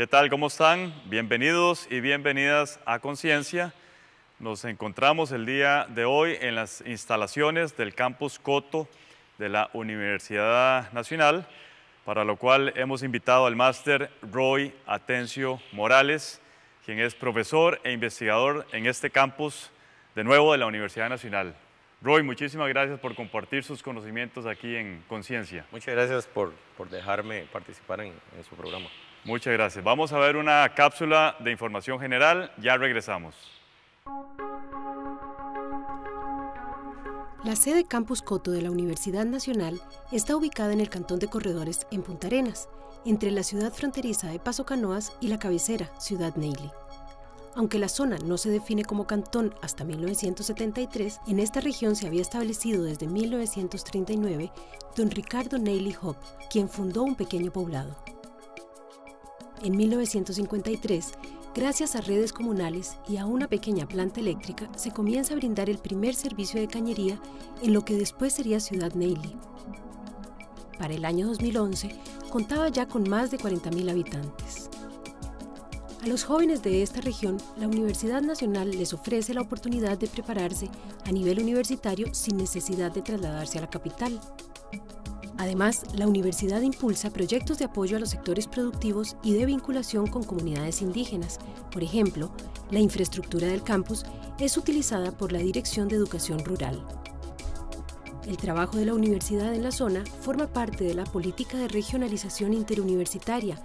¿Qué tal? ¿Cómo están? Bienvenidos y bienvenidas a Conciencia. Nos encontramos el día de hoy en las instalaciones del campus Coto de la Universidad Nacional, para lo cual hemos invitado al máster Roy Atencio Morales, quien es profesor e investigador en este campus de nuevo de la Universidad Nacional. Roy, muchísimas gracias por compartir sus conocimientos aquí en Conciencia. Muchas gracias por, dejarme participar en su programa. Muchas gracias. Vamos a ver una cápsula de información general. Ya regresamos. La sede Campus Coto de la Universidad Nacional está ubicada en el Cantón de Corredores, en Punta Arenas, entre la ciudad fronteriza de Paso Canoas y la cabecera, Ciudad Neilly. Aunque la zona no se define como cantón hasta 1973, en esta región se había establecido desde 1939 don Ricardo Neily Hop, quien fundó un pequeño poblado. En 1953, gracias a redes comunales y a una pequeña planta eléctrica, se comienza a brindar el primer servicio de cañería en lo que después sería Ciudad Neily. Para el año 2011, contaba ya con más de 40.000 habitantes. A los jóvenes de esta región, la Universidad Nacional les ofrece la oportunidad de prepararse a nivel universitario sin necesidad de trasladarse a la capital. Además, la universidad impulsa proyectos de apoyo a los sectores productivos y de vinculación con comunidades indígenas. Por ejemplo, la infraestructura del campus es utilizada por la Dirección de Educación Rural. El trabajo de la universidad en la zona forma parte de la política de regionalización interuniversitaria,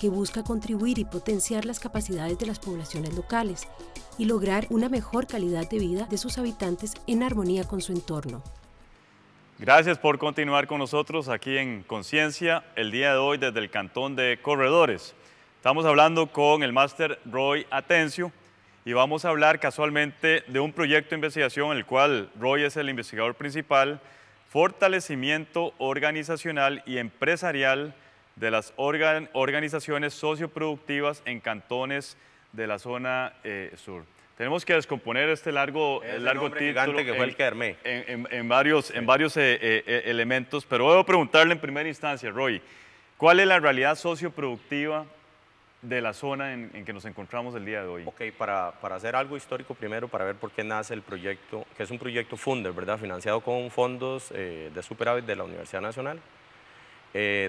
que busca contribuir y potenciar las capacidades de las poblaciones locales y lograr una mejor calidad de vida de sus habitantes en armonía con su entorno. Gracias por continuar con nosotros aquí en Conciencia, el día de hoy desde el Cantón de Corredores. Estamos hablando con el máster Roy Atencio y vamos a hablar casualmente de un proyecto de investigación en el cual Roy es el investigador principal, fortalecimiento organizacional y empresarial de las organizaciones socioproductivas en cantones de la zona eh, sur. Tenemos que descomponer este largo, largo título que fue en, el En, varios, en varios eh, eh, eh, elementos, pero debo preguntarle en primera instancia, Roy, ¿cuál es la realidad socioproductiva de la zona en, que nos encontramos el día de hoy? Ok, para, para, hacer algo histórico primero, para ver por qué nace el proyecto, que es un proyecto funder, ¿verdad? Financiado con fondos de superávit de la Universidad Nacional.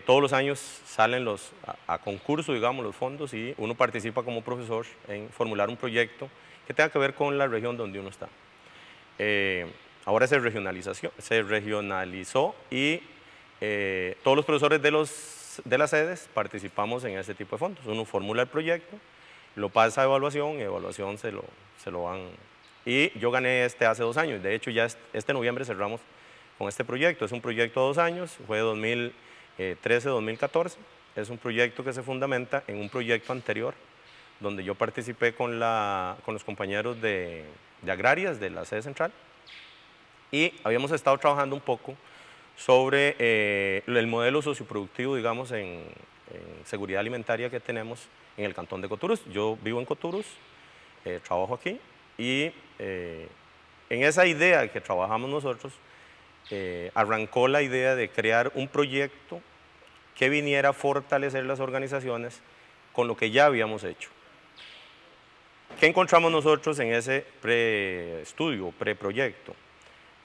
todos los años salen los, a, a, concurso, digamos, los fondos y uno participa como profesor en formular un proyecto que tenga que ver con la región donde uno está. Eh, ahora se, regionalización, se regionalizó y eh, todos los profesores de, los, de las sedes participamos en este tipo de fondos. Uno formula el proyecto, lo pasa a evaluación, y evaluación se lo, se lo van... Y yo gané este hace dos años, de hecho ya este noviembre cerramos con este proyecto. Es un proyecto de dos años, fue 2013-2014, eh, es un proyecto que se fundamenta en un proyecto anterior donde yo participé con, la, con los compañeros de, Agrarias, de la sede central, y habíamos estado trabajando un poco sobre eh, el modelo socioproductivo, digamos, en, seguridad alimentaria que tenemos en el Cantón de Coturus. Yo vivo en Coturus, eh, trabajo aquí, y eh, en esa idea que trabajamos nosotros, arrancó la idea de crear un proyecto que viniera a fortalecer las organizaciones con lo que ya habíamos hecho. ¿Qué encontramos nosotros en ese pre-estudio, pre-proyecto?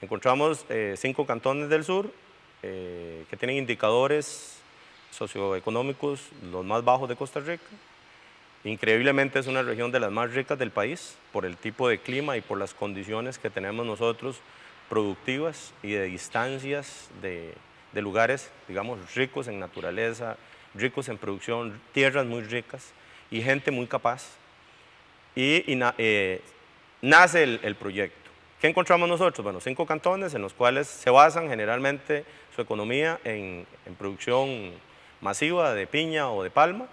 Encontramos eh, cinco cantones del sur eh, que tienen indicadores socioeconómicos los más bajos de Costa Rica. Increíblemente es una región de las más ricas del país por el tipo de clima y por las condiciones que tenemos nosotros productivas y de distancias de, de lugares, digamos, ricos en naturaleza, ricos en producción, tierras muy ricas y gente muy capaz y, eh, nace el, proyecto. ¿Qué encontramos nosotros? Bueno, cinco cantones en los cuales se basan generalmente su economía en, producción masiva de piña o de palma.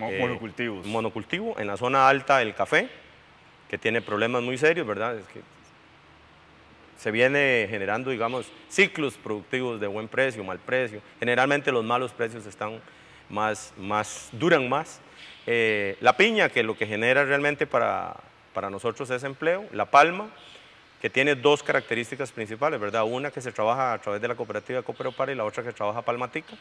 Eh, monocultivos. monocultivo, en la zona alta el café, que tiene problemas muy serios, ¿verdad? se viene generando, digamos, ciclos productivos de buen precio, mal precio. Generalmente los malos precios están más, más duran más. Eh, la piña, que lo que genera realmente para, para nosotros es empleo, la palma, que tiene dos características principales, ¿verdad? Una que se trabaja a través de la cooperativa Cooperopar y la otra que trabaja Palmatica.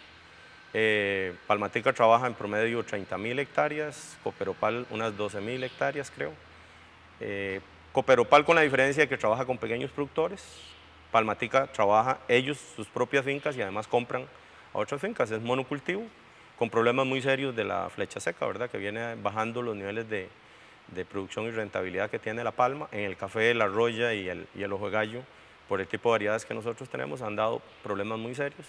Eh, Palmatica trabaja en promedio mil hectáreas, Cooperopal unas 12.000 hectáreas, creo. Eh, Cooperopal con la diferencia que trabaja con pequeños productores, Palmatica trabaja ellos sus propias fincas y además compran a otras fincas, es monocultivo con problemas muy serios de la flecha seca, ¿verdad? Que viene bajando los niveles de, producción y rentabilidad que tiene La Palma. En el café, la roya y el, ojo de gallo, por el tipo de variedades que nosotros tenemos, han dado problemas muy serios.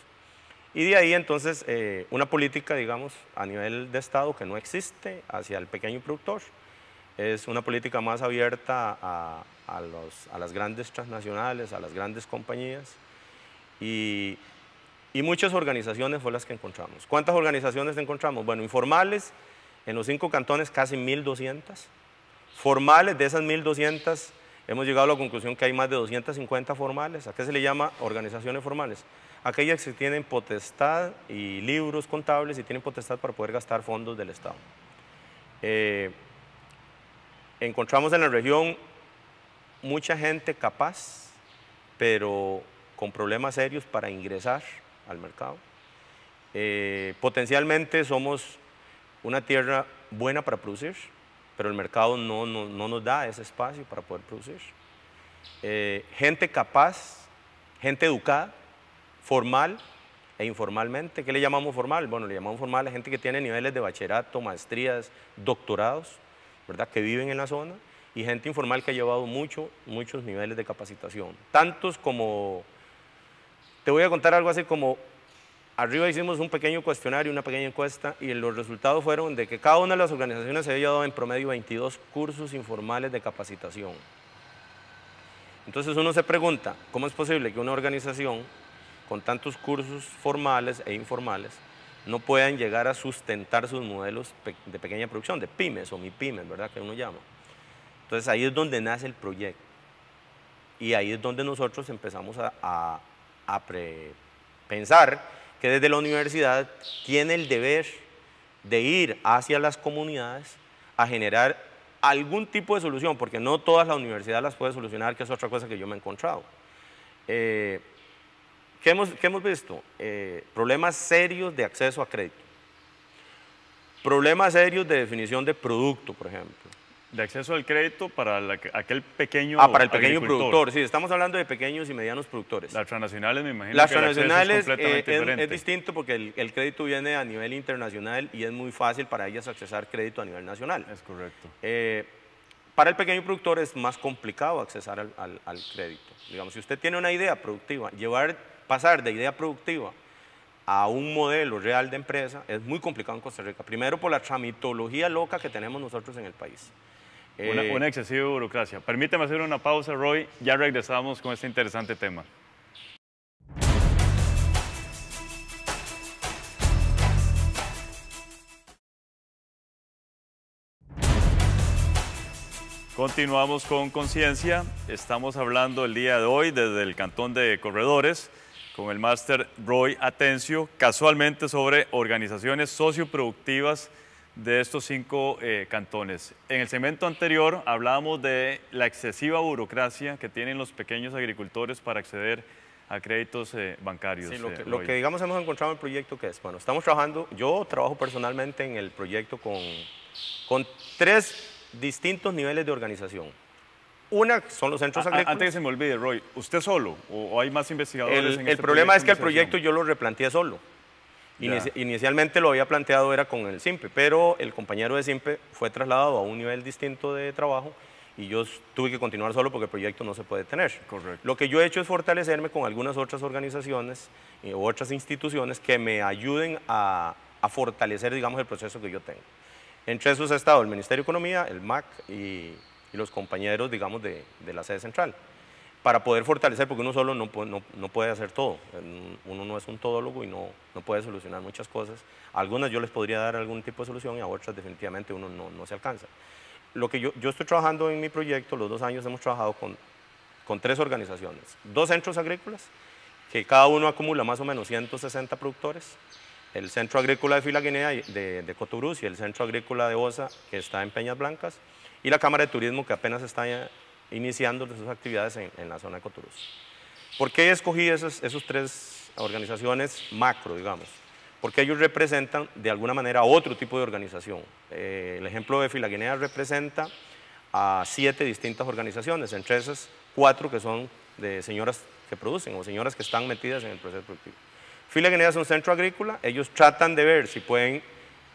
Y de ahí entonces eh, una política, digamos, a nivel de Estado que no existe hacia el pequeño productor. Es una política más abierta a, a las grandes transnacionales, a las grandes compañías. Y y muchas organizaciones fue las que encontramos. ¿Cuántas organizaciones encontramos? Bueno, informales, en los cinco cantones casi 1.200. Formales, de esas 1.200, hemos llegado a la conclusión que hay más de 250 formales. ¿A qué se le llama organizaciones formales? Aquellas que tienen potestad y libros contables y tienen potestad para poder gastar fondos del Estado. Eh, encontramos en la región mucha gente capaz, pero con problemas serios para ingresar al mercado. Eh, potencialmente somos una tierra buena para producir, pero el mercado no, nos da ese espacio para poder producir. Eh, gente capaz, gente educada, formal e informalmente. ¿Qué le llamamos formal? Bueno, le llamamos formal a gente que tiene niveles de bachillerato, maestrías, doctorados, ¿verdad? que viven en la zona, y gente informal que ha llevado mucho, muchos niveles de capacitación, tantos como te voy a contar algo así como, arriba hicimos un pequeño cuestionario, una pequeña encuesta, y los resultados fueron de que cada una de las organizaciones había dado en promedio 22 cursos informales de capacitación. Entonces uno se pregunta, ¿cómo es posible que una organización con tantos cursos formales e informales no puedan llegar a sustentar sus modelos de pequeña producción, de pymes o mi pymes, ¿verdad? Que uno llama. Entonces ahí es donde nace el proyecto. Y ahí es donde nosotros empezamos a, a pensar que desde la universidad tiene el deber de ir hacia las comunidades a generar algún tipo de solución, porque no todas las universidades las puede solucionar, que es otra cosa que yo me he encontrado. Eh, ¿qué, hemos, visto? Eh, problemas serios de acceso a crédito, problemas serios de definición de producto, por ejemplo, de acceso al crédito para aquel pequeño. Ah, para el pequeño productor. Sí, estamos hablando de pequeños y medianos productores. Las transnacionales, me imagino. Las que transnacionales eh, es, es, distinto porque el, crédito viene a nivel internacional y es muy fácil para ellas accesar crédito a nivel nacional. Es correcto. Eh, para el pequeño productor es más complicado accesar al, crédito. Digamos, si usted tiene una idea productiva, llevar, pasar de idea productiva a un modelo real de empresa es muy complicado en Costa Rica. Primero por la tramitología loca que tenemos nosotros en el país. Eh, una, excesiva burocracia. Permíteme hacer una pausa, Roy. Ya regresamos con este interesante tema. Continuamos con conciencia. Estamos hablando el día de hoy desde el Cantón de Corredores con el máster Roy Atencio, casualmente sobre organizaciones socioproductivas de estos cinco eh, cantones. En el segmento anterior hablábamos de la excesiva burocracia que tienen los pequeños agricultores para acceder a créditos eh, bancarios. lo, eh, que, digamos hemos encontrado en el proyecto que es, bueno, estamos trabajando, yo trabajo personalmente en el proyecto con, con tres distintos niveles de organización. Una son los centros agrícolas. Antes que se me olvide, Roy, ¿usted solo o, hay más investigadores? El, el este problema es que el proyecto yo lo replanteé solo inicialmente lo había planteado era con el SIMPE, pero el compañero de SIMPE fue trasladado a un nivel distinto de trabajo y yo tuve que continuar solo porque el proyecto no se puede tener. Lo que yo he hecho es fortalecerme con algunas otras organizaciones eh, u otras instituciones que me ayuden a, fortalecer, digamos, el proceso que yo tengo. Entre esos ha estado el Ministerio de Economía, el MAC y, los compañeros, digamos, de la sede central para poder fortalecer, porque uno solo no, no, puede hacer todo. Uno no es un todólogo y no, no puede solucionar muchas cosas. algunas yo les podría dar algún tipo de solución y a otras definitivamente uno no, no se alcanza. Lo que yo, yo, estoy trabajando en mi proyecto, los dos años hemos trabajado con, con tres organizaciones, dos centros agrícolas, que cada uno acumula más o menos 160 productores, el Centro Agrícola de Filaguinea de, de Cotobruz y el Centro Agrícola de Osa, que está en Peñas Blancas, y la Cámara de Turismo, que apenas está iniciando sus actividades en, la zona de ¿Por qué escogí esas esos tres organizaciones macro, digamos? Porque ellos representan de alguna manera otro tipo de organización. Eh, el ejemplo de Filaguinea representa a siete distintas organizaciones, entre esas cuatro que son de señoras que producen o señoras que están metidas en el proceso productivo. Filaguinea es un centro agrícola, ellos tratan de ver si pueden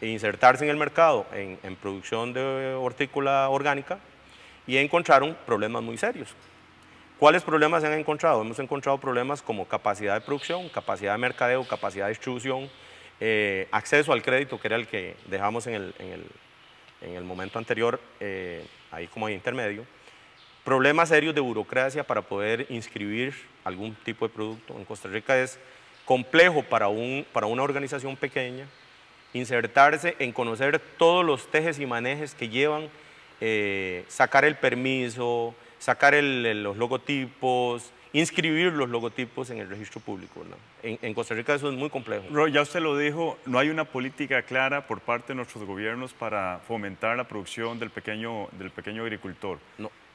insertarse en el mercado en, producción de hortícola orgánica, y encontraron problemas muy serios. ¿Cuáles problemas se han encontrado? Hemos encontrado problemas como capacidad de producción, capacidad de mercadeo, capacidad de distribución, eh, acceso al crédito, que era el que dejamos en el, en el, momento anterior, eh, ahí como intermedio. Problemas serios de burocracia para poder inscribir algún tipo de producto. En Costa Rica es complejo para, un, para una organización pequeña insertarse en conocer todos los tejes y manejes que llevan eh, sacar el permiso, sacar los logotipos, inscribir los logotipos en el registro público. En, Costa Rica eso es muy complejo. ya usted lo dijo, no hay una política clara por parte de nuestros gobiernos para fomentar la producción del pequeño, agricultor.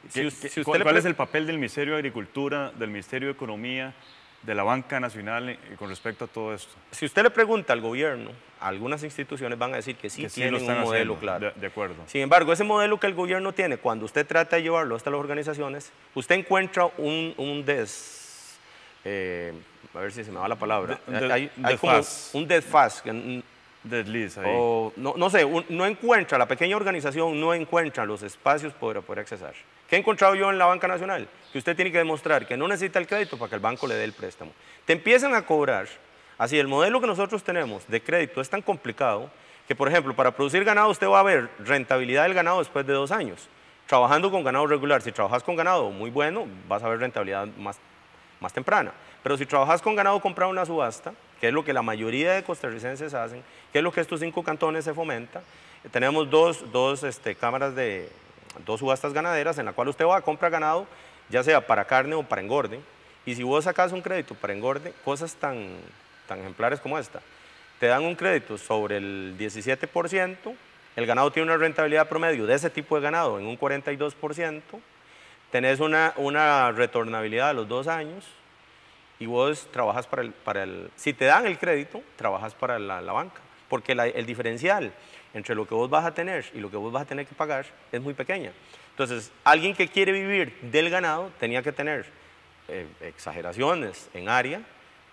Si, cuál es el papel del Ministerio de Agricultura, del Ministerio de Economía, de la Banca Nacional eh, con respecto a todo esto? Si usted le pregunta al gobierno, algunas instituciones van a decir que sí tienen un modelo claro. De, acuerdo. Sin embargo, ese modelo que el gobierno tiene, cuando usted trata de llevarlo hasta las organizaciones, usted encuentra un, un des... Eh, a ver si se me va la palabra. Un hay, un desfaz. Desliz O, no, no, sé, no encuentra, la pequeña organización no encuentra los espacios para poder accesar. ¿Qué he encontrado yo en la Banca Nacional? Que usted tiene que demostrar que no necesita el crédito para que el banco le dé el préstamo. Te empiezan a cobrar Así, el modelo que nosotros tenemos de crédito es tan complicado que, por ejemplo, para producir ganado usted va a ver rentabilidad del ganado después de dos años. Trabajando con ganado regular, si trabajas con ganado muy bueno, vas a ver rentabilidad más, temprana. Pero si trabajas con ganado comprado una subasta, que es lo que la mayoría de costarricenses hacen, que es lo que estos cinco cantones se fomenta, eh, tenemos dos, este, cámaras de dos subastas ganaderas en la cual usted va a comprar ganado, ya sea para carne o para engorde. Y si vos sacas un crédito para engorde, cosas tan tan ejemplares como esta, te dan un crédito sobre el 17%, el ganado tiene una rentabilidad promedio de ese tipo de ganado en un 42%, tenés una, una retornabilidad a los dos años y vos trabajas para el, para el... Si te dan el crédito, trabajas para la, la banca, porque el diferencial entre lo que vos vas a tener y lo que vos vas a tener que pagar es muy pequeña. Entonces, alguien que quiere vivir del ganado tenía que tener eh, exageraciones en área,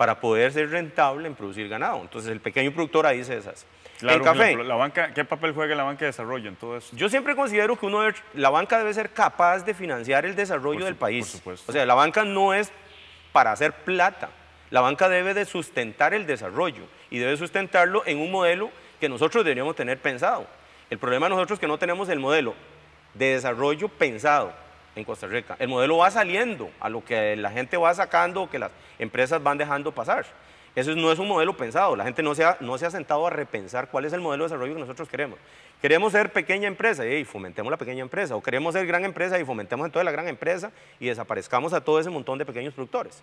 para poder ser rentable en producir ganado. Entonces el pequeño productor ahí se esas. la, banca, ¿Qué papel juega la banca de desarrollo en todo eso? Yo siempre considero que uno la banca debe ser capaz de financiar el desarrollo del país. O sea, la banca no es para hacer plata. La banca debe de sustentar el desarrollo y debe sustentarlo en un modelo que nosotros deberíamos tener pensado. El problema nosotros es que no tenemos el modelo de desarrollo pensado en Costa Rica. El modelo va saliendo a lo que la gente va sacando, que las empresas van dejando pasar. Eso no es un modelo pensado. La gente no se, ha, no se ha sentado a repensar cuál es el modelo de desarrollo que nosotros queremos. Queremos ser pequeña empresa y fomentemos la pequeña empresa. O queremos ser gran empresa y fomentemos entonces la gran empresa y desaparezcamos a todo ese montón de pequeños productores.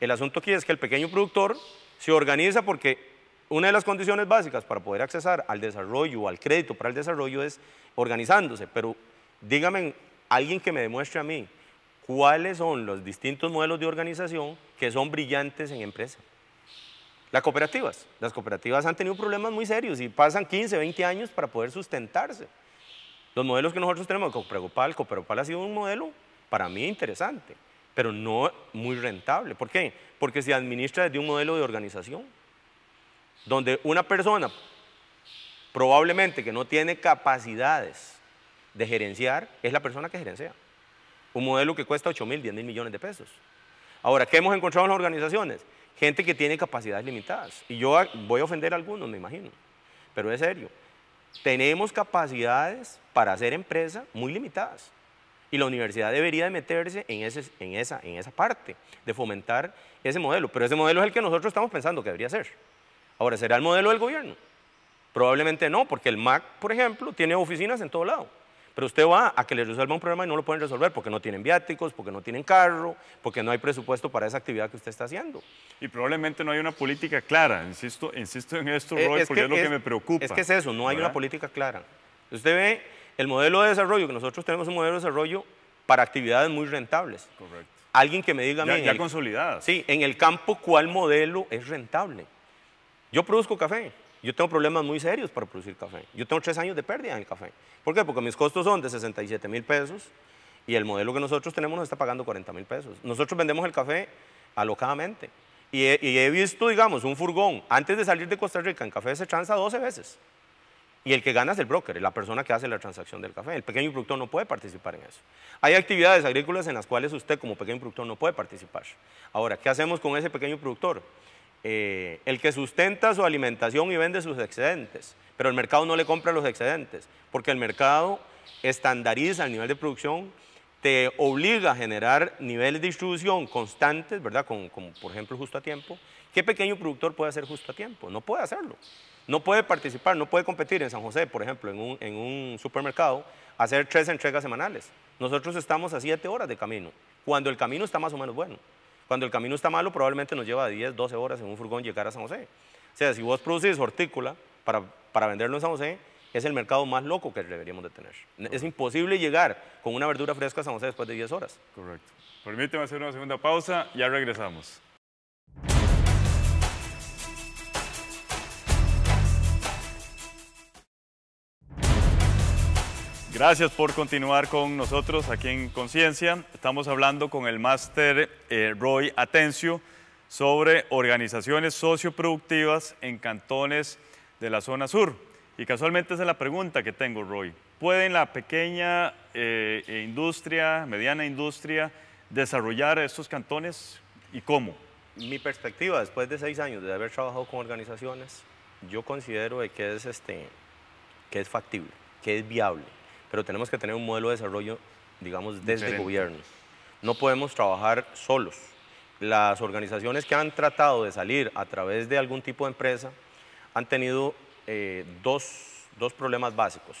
El asunto aquí es que el pequeño productor se organiza porque una de las condiciones básicas para poder accesar al desarrollo, o al crédito para el desarrollo es organizándose. Pero dígame alguien que me demuestre a mí cuáles son los distintos modelos de organización que son brillantes en empresa. Las cooperativas. Las cooperativas han tenido problemas muy serios y pasan 15, 20 años para poder sustentarse. Los modelos que nosotros tenemos cooperopal, el ha sido un modelo para mí interesante, pero no muy rentable. ¿Por qué? Porque se administra desde un modelo de organización, donde una persona probablemente que no tiene capacidades de gerenciar es la persona que gerencia. Un modelo que cuesta 8 mil, 10 mil millones de pesos. Ahora, ¿qué hemos encontrado en las organizaciones? Gente que tiene capacidades limitadas. Y yo voy a ofender a algunos, me imagino. Pero es serio. Tenemos capacidades para hacer empresa muy limitadas. Y la universidad debería de meterse en, en, esa, en esa parte, de fomentar ese modelo. Pero ese modelo es el que nosotros estamos pensando que debería ser. Ahora, ¿será el modelo del gobierno? Probablemente no, porque el MAC, por ejemplo, tiene oficinas en todo lado. Pero usted va a que le resuelva un problema y no lo pueden resolver porque no tienen viáticos, porque no tienen carro, porque no hay presupuesto para esa actividad que usted está haciendo. Y probablemente no hay una política clara, insisto, insisto en esto, eh, Roy, porque es lo que me preocupa. Es que es eso, no hay una política clara. Usted ve el modelo de desarrollo, que nosotros tenemos un modelo de desarrollo para actividades muy rentables. Correcto. Alguien que me diga... a mí, ya consolidadas. Sí, en el campo, ¿cuál modelo es rentable? Yo produzco café, yo tengo problemas muy serios para producir café. Yo tengo tres años de pérdida en el café. ¿Por qué? Porque mis costos son de 67 mil pesos y el modelo que nosotros tenemos nos está pagando 40 mil pesos. Nosotros vendemos el café alocadamente. Y he, y he, visto, digamos, un furgón, antes de salir de Costa Rica, en café se transa 12 veces. Y el que gana es el broker, la persona que hace la transacción del café. El pequeño productor no puede participar en eso. Hay actividades agrícolas en las cuales usted como pequeño productor no puede participar. Ahora, ¿qué hacemos con ese pequeño productor? Eh, el que sustenta su alimentación y vende sus excedentes, pero el mercado no le compra los excedentes, porque el mercado estandariza el nivel de producción, te obliga a generar niveles de distribución constantes, ¿verdad? Como, por ejemplo justo a tiempo. ¿Qué pequeño productor puede hacer justo a tiempo? No puede hacerlo. No puede participar, no puede competir en San José, por ejemplo, en un, en un supermercado, hacer tres entregas semanales. Nosotros estamos a siete horas de camino, cuando el camino está más o menos bueno. Cuando el camino está malo, probablemente nos lleva 10, 12 horas en un furgón llegar a San José. O sea, si vos producís hortícola para, para venderlo en San José, es el mercado más loco que deberíamos de tener. Es imposible llegar con una verdura fresca a San José después de 10 horas. Correcto. Permíteme hacer una segunda pausa, ya regresamos. Gracias por continuar con nosotros aquí en Conciencia. Estamos hablando con el máster eh, Roy Atencio sobre organizaciones socioproductivas en cantones de la zona sur. Y casualmente esa es la pregunta que tengo, Roy. ¿Pueden la pequeña eh, e industria, mediana industria, desarrollar estos cantones y cómo? Mi perspectiva, después de seis años de haber trabajado con organizaciones, yo considero que es, este, que es factible, que es viable pero tenemos que tener un modelo de desarrollo, digamos, desde el gobierno. No podemos trabajar solos. Las organizaciones que han tratado de salir a través de algún tipo de empresa han tenido eh, dos, problemas básicos.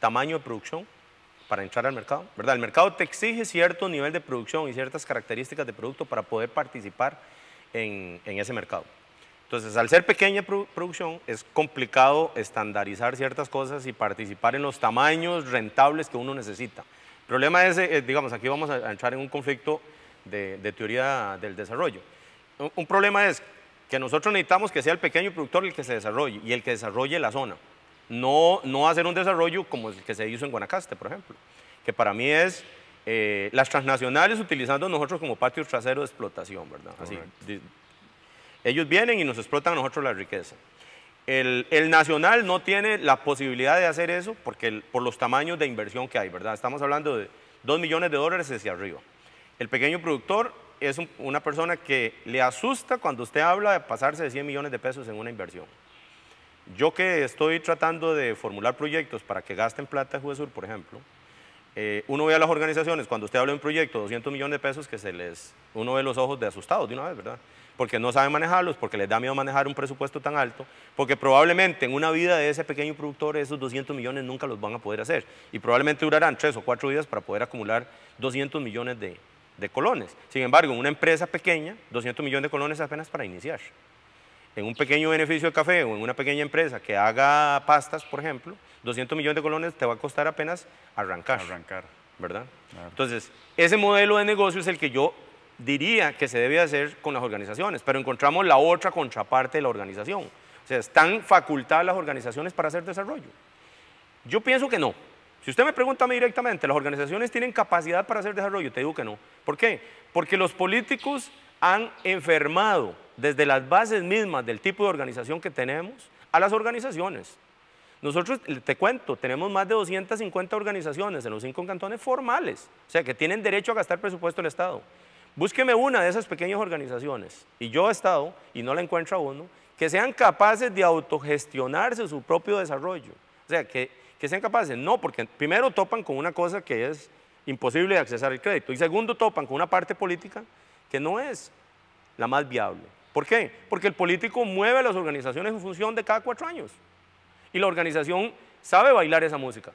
Tamaño de producción, para entrar al mercado, ¿verdad? El mercado te exige cierto nivel de producción y ciertas características de producto para poder participar en ese mercado. Entonces, al ser pequeña producción, es complicado estandarizar ciertas cosas y participar en los tamaños rentables que uno necesita. El problema es, eh, digamos, aquí vamos a entrar en un conflicto de, teoría del desarrollo. Un, problema es que nosotros necesitamos que sea el pequeño productor el que se desarrolle y el que desarrolle la zona. No, no hacer un desarrollo como el que se hizo en Guanacaste, por ejemplo, que para mí es eh, las transnacionales utilizando nosotros como patios trasero de explotación, ¿verdad? Así, ellos vienen y nos explotan a nosotros la riqueza. El, nacional no tiene la posibilidad de hacer eso porque por los tamaños de inversión que hay, ¿verdad? Estamos hablando de 2 millones de dólares hacia arriba. El pequeño productor es una persona que le asusta cuando usted habla de pasarse de 100 millones de pesos en una inversión. Yo que estoy tratando de formular proyectos para que gasten plata en Juez Sur, por ejemplo, eh, uno ve a las organizaciones, cuando usted habla de un proyecto, 200 millones de pesos, que se les, uno ve los ojos de asustados de una vez, ¿verdad? porque no saben manejarlos, porque les da miedo manejar un presupuesto tan alto, porque probablemente en una vida de ese pequeño productor esos 200 millones nunca los van a poder hacer y probablemente durarán tres o cuatro días para poder acumular 200 millones de, colones. Sin embargo, en una empresa pequeña, 200 millones de colones apenas para iniciar. En un pequeño beneficio de café o en una pequeña empresa que haga pastas, por ejemplo, 200 millones de colones te va a costar apenas arrancar. Arrancar. ¿Verdad? Entonces, ese modelo de negocio es el que yo diría que se debe hacer con las organizaciones, pero encontramos la otra contraparte de la organización. O sea, ¿están facultadas las organizaciones para hacer desarrollo? Yo pienso que no. Si usted me pregunta a mí directamente, ¿las organizaciones tienen capacidad para hacer desarrollo? Te digo que no. ¿Por qué? Porque los políticos han enfermado desde las bases mismas del tipo de organización que tenemos a las organizaciones. Nosotros, te cuento, tenemos más de 250 organizaciones en los cinco cantones formales, o sea, que tienen derecho a gastar presupuesto del Estado. Búsqueme una de esas pequeñas organizaciones, y yo he estado, y no la encuentro uno, que sean capaces de autogestionarse su propio desarrollo. O sea, que, que sean capaces, no, porque primero topan con una cosa que es imposible de accesar el crédito, y segundo topan con una parte política que no es la más viable. ¿Por qué? Porque el político mueve a las organizaciones en función de cada cuatro años, y la organización sabe bailar esa música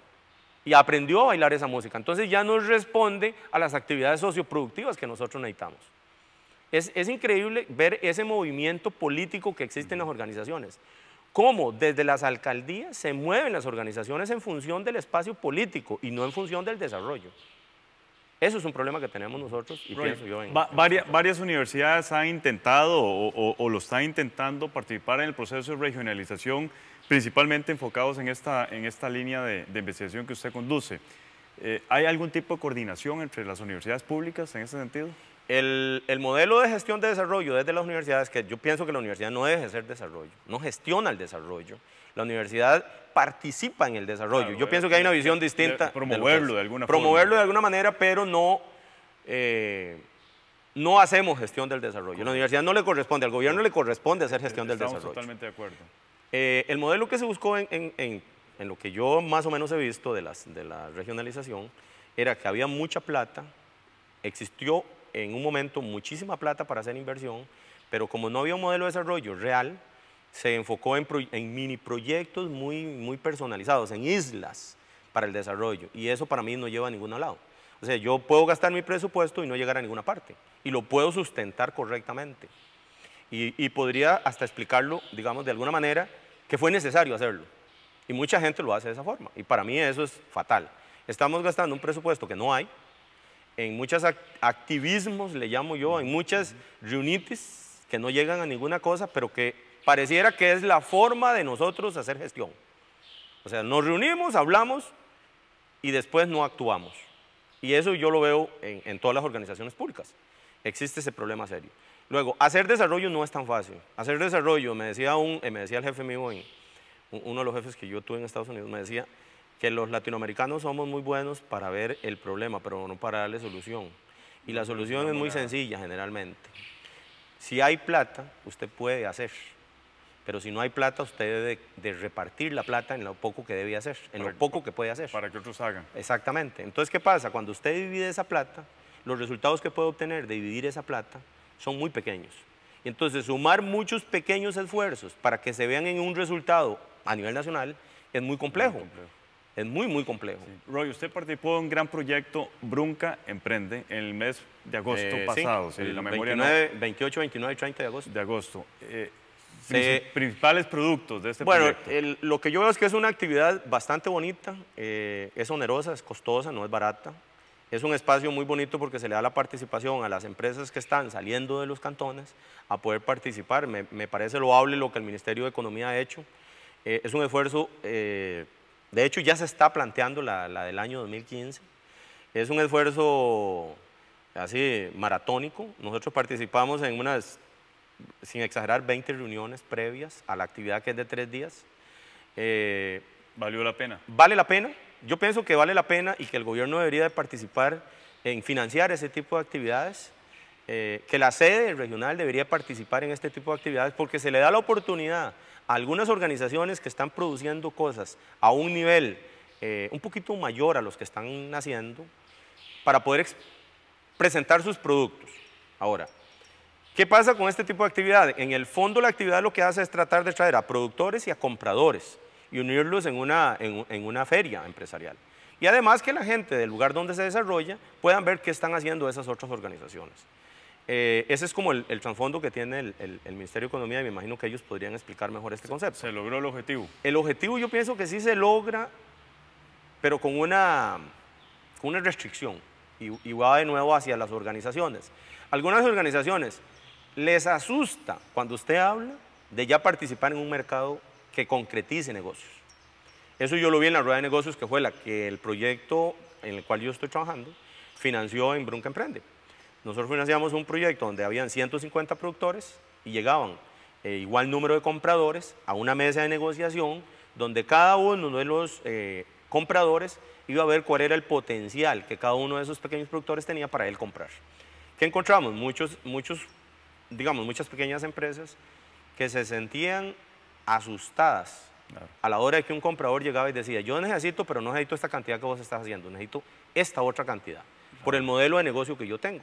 y aprendió a bailar esa música. Entonces ya nos responde a las actividades socioproductivas que nosotros necesitamos. Es, es increíble ver ese movimiento político que existe en las organizaciones. Cómo desde las alcaldías se mueven las organizaciones en función del espacio político y no en función del desarrollo. Eso es un problema que tenemos nosotros y pienso yo en... Este varias, universidades han intentado o, lo están intentando participar en el proceso de regionalización, principalmente enfocados en esta, en esta línea de, investigación que usted conduce. Eh, ¿Hay algún tipo de coordinación entre las universidades públicas en ese sentido? El, modelo de gestión de desarrollo desde las universidades, que yo pienso que la universidad no debe hacer desarrollo, no gestiona el desarrollo, la universidad participa en el desarrollo. Yo eh, pienso que hay una eh, visión eh, distinta. promoverlo de, alguna promoverlo Promoverlo de alguna manera, pero no, no hacemos gestión del desarrollo. A La universidad no le corresponde, al gobierno le corresponde hacer gestión del desarrollo. totalmente de acuerdo. el modelo que se buscó en, lo que yo más o menos he visto de, las, de la regionalización era que había mucha plata, existió en un momento muchísima plata para hacer inversión, pero como no había un modelo de desarrollo real, se enfocó en, en mini proyectos muy, muy personalizados, en islas para el desarrollo. Y eso para mí no lleva a ningún lado. O sea, yo puedo gastar mi presupuesto y no llegar a ninguna parte. Y lo puedo sustentar correctamente. Y, podría hasta explicarlo, digamos, de alguna manera, que fue necesario hacerlo. Y mucha gente lo hace de esa forma. Y para mí eso es fatal. Estamos gastando un presupuesto que no hay, en muchos activismos, le llamo yo, en muchas reuniones que no llegan a ninguna cosa, pero que pareciera que es la forma de nosotros hacer gestión. O sea, nos reunimos, hablamos y después no actuamos. Y eso yo lo veo en, todas las organizaciones públicas. Existe ese problema serio. Luego, hacer desarrollo no es tan fácil. Hacer desarrollo, me decía, eh, me decía el jefe mío, uno de los jefes que yo tuve en Estados Unidos, me decía que los latinoamericanos somos muy buenos para ver el problema, pero no para darle solución. Y la solución es muy sencilla generalmente. Si hay plata, usted puede hacer pero si no hay plata, usted debe de, repartir la plata en lo poco que debe hacer, en lo poco que puede hacer. Para que otros hagan. Exactamente. Entonces, ¿qué pasa? Cuando usted divide esa plata, los resultados que puede obtener de dividir esa plata son muy pequeños. Y entonces, sumar muchos pequeños esfuerzos para que se vean en un resultado a nivel nacional es muy complejo. Es muy, muy complejo. Roy, usted participó en un gran proyecto, Brunca Emprende, en el mes de agosto eh, pasado. Sí, el la memoria 29, 28, 29 y 30 de agosto. De agosto. Eh, principales productos de este proyecto. Bueno, lo que yo veo es que es una actividad bastante bonita, eh, es onerosa, es costosa, no es barata. Es un espacio muy bonito porque se le da la participación a las empresas que están saliendo de los cantones a poder participar. Me, me parece loable lo que el Ministerio de Economía ha hecho. Eh, es un esfuerzo, eh, de hecho ya se está planteando la, la del año 2015. Es un esfuerzo así maratónico. Nosotros participamos en unas sin exagerar, 20 reuniones previas a la actividad que es de tres días. Eh, ¿Valió la pena? Vale la pena. Yo pienso que vale la pena y que el gobierno debería de participar en financiar ese tipo de actividades, eh, que la sede regional debería participar en este tipo de actividades porque se le da la oportunidad a algunas organizaciones que están produciendo cosas a un nivel eh, un poquito mayor a los que están haciendo para poder presentar sus productos. Ahora, ¿Qué pasa con este tipo de actividad? En el fondo la actividad lo que hace es tratar de traer a productores y a compradores y unirlos en una, en, una feria empresarial. Y además que la gente del lugar donde se desarrolla puedan ver qué están haciendo esas otras organizaciones. Eh, ese es como el, trasfondo que tiene el, el, Ministerio de Economía y me imagino que ellos podrían explicar mejor este concepto. ¿Se logró el objetivo? El objetivo yo pienso que sí se logra, pero con una, con una restricción y, y va de nuevo hacia las organizaciones. Algunas organizaciones les asusta cuando usted habla de ya participar en un mercado que concretice negocios. Eso yo lo vi en la rueda de negocios que fue la que el proyecto en el cual yo estoy trabajando financió en Brunca Emprende. Nosotros financiamos un proyecto donde habían 150 productores y llegaban eh, igual número de compradores a una mesa de negociación donde cada uno de los eh, compradores iba a ver cuál era el potencial que cada uno de esos pequeños productores tenía para él comprar. ¿Qué encontramos? Muchos, muchos digamos, muchas pequeñas empresas que se sentían asustadas a la hora de que un comprador llegaba y decía, yo necesito, pero no necesito esta cantidad que vos estás haciendo, necesito esta otra cantidad, por el modelo de negocio que yo tengo.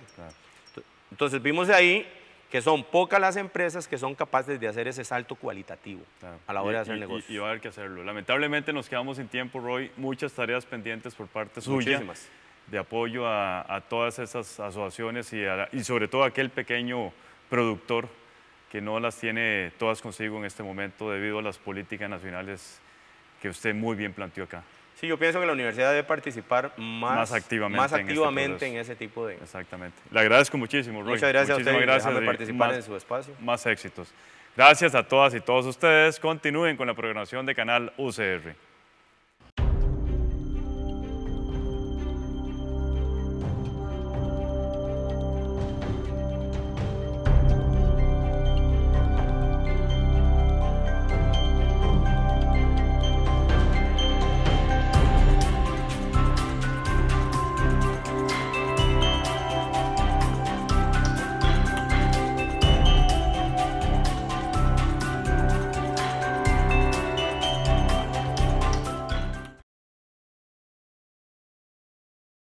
Entonces vimos de ahí que son pocas las empresas que son capaces de hacer ese salto cualitativo a la hora de hacer negocios. Y, va a haber que hacerlo. Lamentablemente nos quedamos sin tiempo, Roy. Muchas tareas pendientes por parte Muchísimas. de apoyo a, todas esas asociaciones y, sobre todo a aquel pequeño productor que no las tiene todas consigo en este momento debido a las políticas nacionales que usted muy bien planteó acá. Sí, yo pienso que la universidad debe participar más, este activamente, en, ese tipo de... Exactamente. Le agradezco muchísimo, Muchas gracias a usted por participar en su espacio. Más éxitos. Gracias a todas y todos ustedes. Continúen con la programación de Canal UCR.